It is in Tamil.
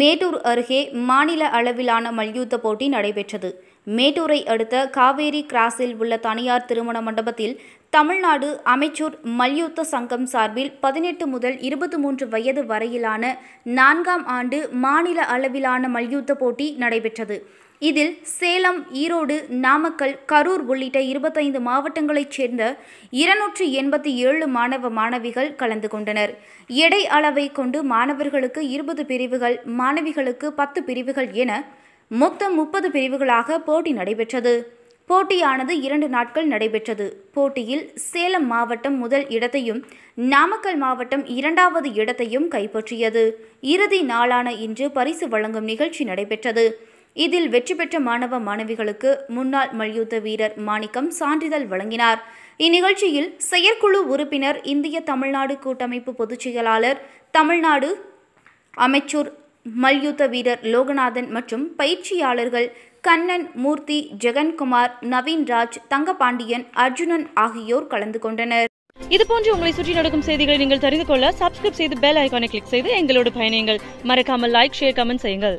மேட்டூர் அருகே மாநில அளவிலான மல்யுத்த போட்டி நடைபெற்றது மேட்டூரை அடுத்த காவேரி கிராஸில் உள்ள தனியார் திருமண மண்டபத்தில் தமிழ்நாடு அமைச்சூர் மல்யுத்த சங்கம் சார்பில் பதினெட்டு முதல் இருபத்தி மூன்று வயது வரையிலான நான்காம் ஆண்டு மாநில அளவிலான மல்யுத்த போட்டி நடைபெற்றது இதில் சேலம் ஈரோடு நாமக்கல் கரூர் உள்ளிட்ட இருபத்தைந்து மாவட்டங்களைச் சேர்ந்த இருநூற்றி எண்பத்தி ஏழு மாணவ மாணவிகள் கலந்து கொண்டனர் எடை அளவை கொண்டு மாணவர்களுக்கு இருபது பிரிவுகள் மாணவிகளுக்கு பத்து பிரிவுகள் என மொத்தம் முப்பது பிரிவுகளாக போட்டி நடைபெற்றது போட்டியானது இரண்டு நாட்கள் நடைபெற்றது போட்டியில் சேலம் மாவட்டம் முதல் இடத்தையும் நாமக்கல் மாவட்டம் இரண்டாவது இடத்தையும் கைப்பற்றியது இறுதி நாளான இன்று பரிசு வழங்கும் நிகழ்ச்சி நடைபெற்றது இதில் வெற்றி பெற்ற மாணவ மாணவிகளுக்கு முன்னாள் மல்யுத்த வீரர் மாணிக்கம் சான்றிதழ் வழங்கினார் இந்நிகழ்ச்சியில் செயற்குழு உறுப்பினர் இந்திய தமிழ்நாடு கூட்டமைப்பு பொதுச் செயலாளர் தமிழ்நாடு அமைச்சூர் மல்யுத்த வீரர் லோகநாதன் மற்றும் பயிற்சியாளர்கள் கண்ணன் மூர்த்தி ஜெகன்குமார் நவீன்ராஜ் தங்கபாண்டியன் அர்ஜுனன் ஆகியோர் கலந்து கொண்டனர் இதுபோன்று உங்களை சுற்றி நடக்கும் செய்திகளை நீங்கள் தெரிந்து கொள்ள சப்ஸ்கிரைப் செய்து பெல் ஐக்கானை கிளிக் செய்து எங்களோடு பயணியுங்கள் மறக்காமல் லைக் ஷேர் கமெண்ட் செய்யுங்கள்